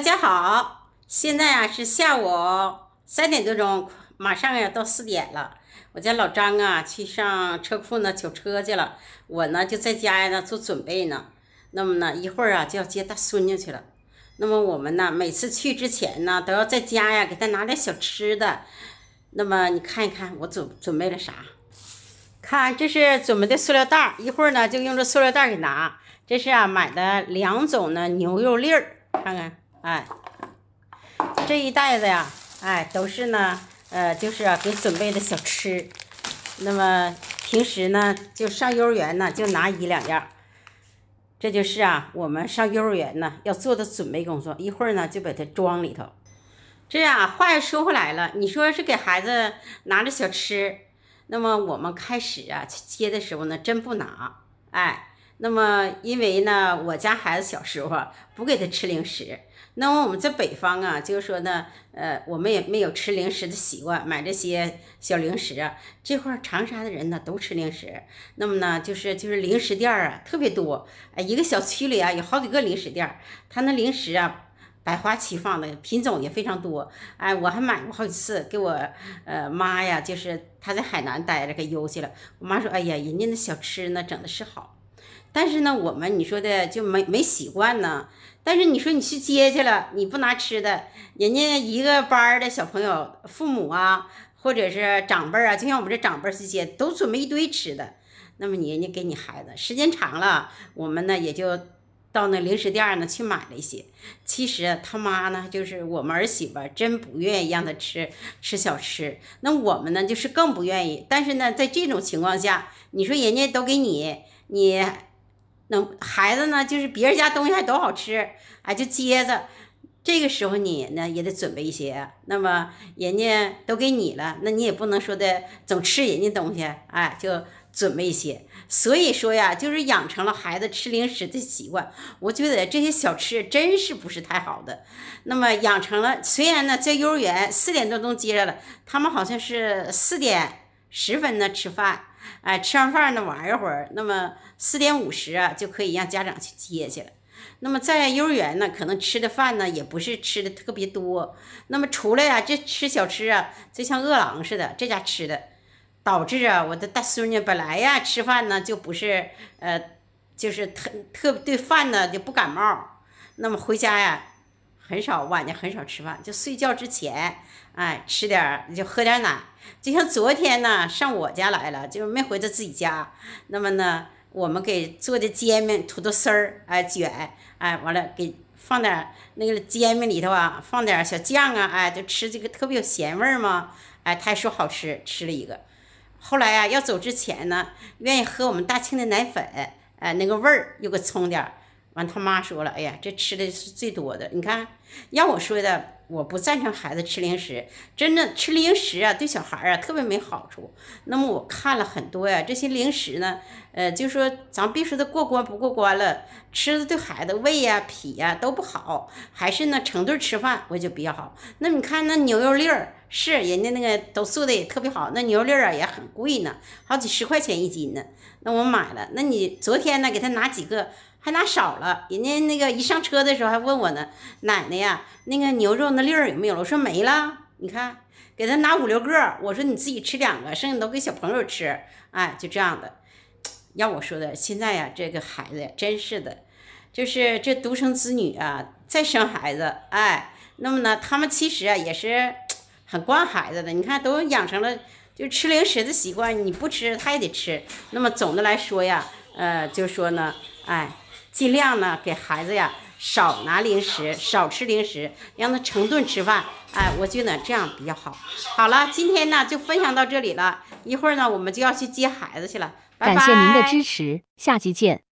大家好，现在啊是下午三点多钟，马上要到四点了。我家老张啊去上车库呢，取车去了。我呢就在家呢做准备呢。那么呢一会儿啊就要接大孙女去了。那么我们呢每次去之前呢都要在家呀给她拿点小吃的。那么你看一看我准准备了啥？看这是准备的塑料袋，一会儿呢就用这塑料袋给拿。这是啊买的两种呢牛肉粒儿，看看。哎，这一袋子呀，哎，都是呢，呃，就是给准备的小吃。那么平时呢，就上幼儿园呢，就拿一两样。这就是啊，我们上幼儿园呢要做的准备工作。一会儿呢，就把它装里头。这样话又说回来了，你说是给孩子拿着小吃，那么我们开始啊去接的时候呢，真不拿，哎。那么，因为呢，我家孩子小时候不给他吃零食。那么我们在北方啊，就是说呢，呃，我们也没有吃零食的习惯，买这些小零食。啊。这块长沙的人呢都吃零食。那么呢，就是就是零食店啊特别多，哎，一个小区里啊有好几个零食店。他那零食啊百花齐放的，品种也非常多。哎，我还买过好几次，给我呃妈呀，就是他在海南待着给邮去了。我妈说，哎呀，人家那小吃呢整的是好。但是呢，我们你说的就没没习惯呢。但是你说你去接去了，你不拿吃的，人家一个班的小朋友父母啊，或者是长辈啊，就像我们这长辈去接，都准备一堆吃的。那么你人家给你孩子，时间长了，我们呢也就到那零食店呢去买了一些。其实他妈呢，就是我们儿媳妇真不愿意让他吃吃小吃，那我们呢就是更不愿意。但是呢，在这种情况下，你说人家都给你。你能孩子呢？就是别人家东西还都好吃，哎，就接着。这个时候你呢也得准备一些。那么人家都给你了，那你也不能说的总吃人家东西，哎，就准备一些。所以说呀，就是养成了孩子吃零食的习惯。我觉得这些小吃真是不是太好的。那么养成了，虽然呢在幼儿园四点多钟接着了，他们好像是四点十分呢吃饭。哎，吃完饭呢玩一会儿，那么四点五十啊就可以让家长去接去了。那么在幼儿园呢，可能吃的饭呢也不是吃的特别多。那么出来呀，这吃小吃啊，就像饿狼似的，这家吃的，导致啊，我的大孙女本来呀吃饭呢就不是呃，就是特特对饭呢就不感冒。那么回家呀。很少晚上很少吃饭，就睡觉之前，哎，吃点儿就喝点奶。就像昨天呢，上我家来了，就没回到自己家。那么呢，我们给做的煎饼、土豆丝儿，哎，卷，哎，完了给放点那个煎饼里头啊，放点小酱啊，哎，就吃这个特别有咸味儿嘛。哎，他还说好吃，吃了一个。后来啊，要走之前呢，愿意喝我们大庆的奶粉，哎，那个味儿又给冲点儿。完，他妈说了，哎呀，这吃的是最多的。你看，要我说的，我不赞成孩子吃零食。真的吃零食啊，对小孩啊特别没好处。那么我看了很多呀，这些零食呢，呃，就说咱别说它过关不过关了，吃的对孩子胃呀、脾呀都不好，还是那成对吃饭我就比较好。那你看那牛肉粒儿。是人家那个都做的也特别好，那牛肉粒儿啊也很贵呢，好几十块钱一斤呢。那我买了，那你昨天呢给他拿几个，还拿少了。人家那个一上车的时候还问我呢，奶奶呀，那个牛肉那粒儿有没有了？我说没了。你看，给他拿五六个，我说你自己吃两个，剩下都给小朋友吃。哎，就这样的。要我说的，现在呀，这个孩子真是的，就是这独生子女啊，再生孩子，哎，那么呢，他们其实啊也是。很惯孩子的，你看都养成了就吃零食的习惯，你不吃他也得吃。那么总的来说呀，呃，就说呢，哎，尽量呢给孩子呀少拿零食，少吃零食，让他成顿吃饭。哎，我觉得这样比较好。好了，今天呢就分享到这里了，一会儿呢我们就要去接孩子去了。感谢您的支持，下期见。